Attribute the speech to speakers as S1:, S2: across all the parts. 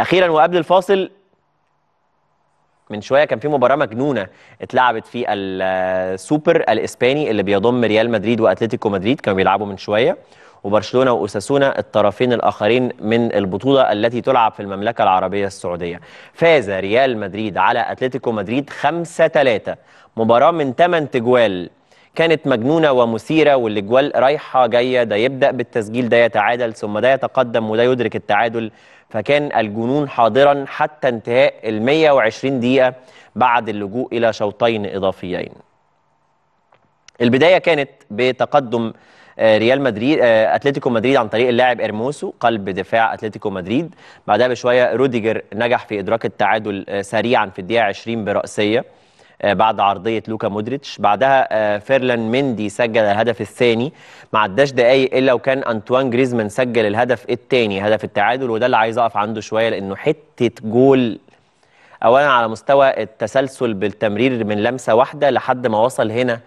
S1: اخيرا وقبل الفاصل من شويه كان في مباراه مجنونه اتلعبت في السوبر الاسباني اللي بيضم ريال مدريد واتلتيكو مدريد كانوا بيلعبوا من شويه وبرشلونه واساسونا الطرفين الاخرين من البطوله التي تلعب في المملكه العربيه السعوديه. فاز ريال مدريد على اتلتيكو مدريد 5-3 مباراه من 8 تجوال كانت مجنونة ومثيرة والأجوال رايحة جاية ده يبدأ بالتسجيل ده يتعادل ثم ده يتقدم وده يدرك التعادل فكان الجنون حاضرا حتى انتهاء ال 120 دقيقة بعد اللجوء إلى شوطين إضافيين البداية كانت بتقدم آه، ريال مدريد آه، اتلتيكو مدريد عن طريق اللاعب ارموسو قلب دفاع اتلتيكو مدريد بعدها بشويه روديجر نجح في ادراك التعادل آه، سريعا في الدقيقه 20 براسيه آه، بعد عرضيه لوكا مودريتش بعدها آه، فيرلان مندي سجل الهدف الثاني ما عداش دقايق الا وكان انطوان جريزمان سجل الهدف الثاني هدف التعادل وده اللي عايز اقف عنده شويه لانه حته جول اولا على مستوى التسلسل بالتمرير من لمسه واحده لحد ما وصل هنا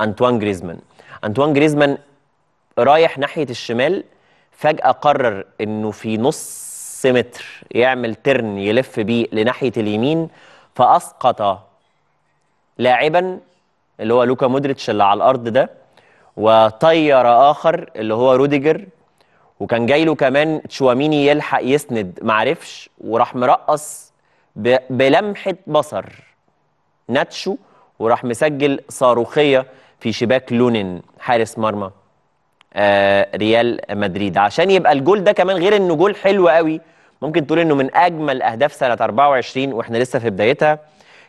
S1: انطوان جريزمان انطوان جريزمان رايح ناحيه الشمال فجاه قرر انه في نص متر يعمل ترن يلف بيه لناحيه اليمين فاسقط لاعبا اللي هو لوكا مودريتش اللي على الارض ده وطير اخر اللي هو روديجر وكان جاي له كمان تشواميني يلحق يسند معرفش وراح مرقص بلمحه بصر ناتشو وراح مسجل صاروخيه في شباك لونين حارس مرمى آه ريال مدريد عشان يبقى الجول ده كمان غير انه جول حلو قوي ممكن تقول انه من اجمل اهداف سنه 24 واحنا لسه في بدايتها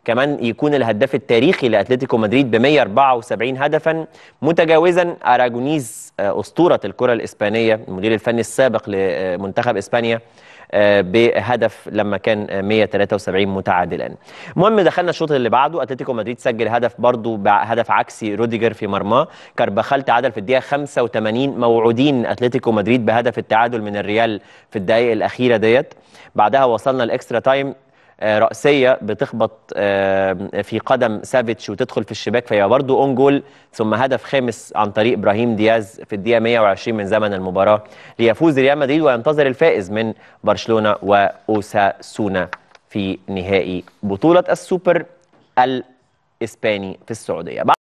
S1: كمان يكون الهداف التاريخي لاتلتيكو مدريد ب 174 هدفا متجاوزا اراجونيز آه، اسطوره الكره الاسبانيه المدير الفني السابق لمنتخب اسبانيا آه، بهدف لما كان 173 متعادلا المهم دخلنا الشوط اللي بعده اتلتيكو مدريد سجل هدف برضه بهدف عكسي روديجر في مرماه كربخال تعادل في الدقيقه 85 موعودين اتلتيكو مدريد بهدف التعادل من الريال في الدقائق الاخيره ديت بعدها وصلنا الاكسترا تايم آه، رأسية بتخبط آه، في قدم سافيتش وتدخل في الشباك فهي برضه اون جول ثم هدف خامس عن طريق ابراهيم دياز في الدقيقة 120 من زمن المباراة ليفوز ريال مدريد وينتظر الفائز من برشلونة وأوساسونا في نهائي بطولة السوبر الإسباني في السعودية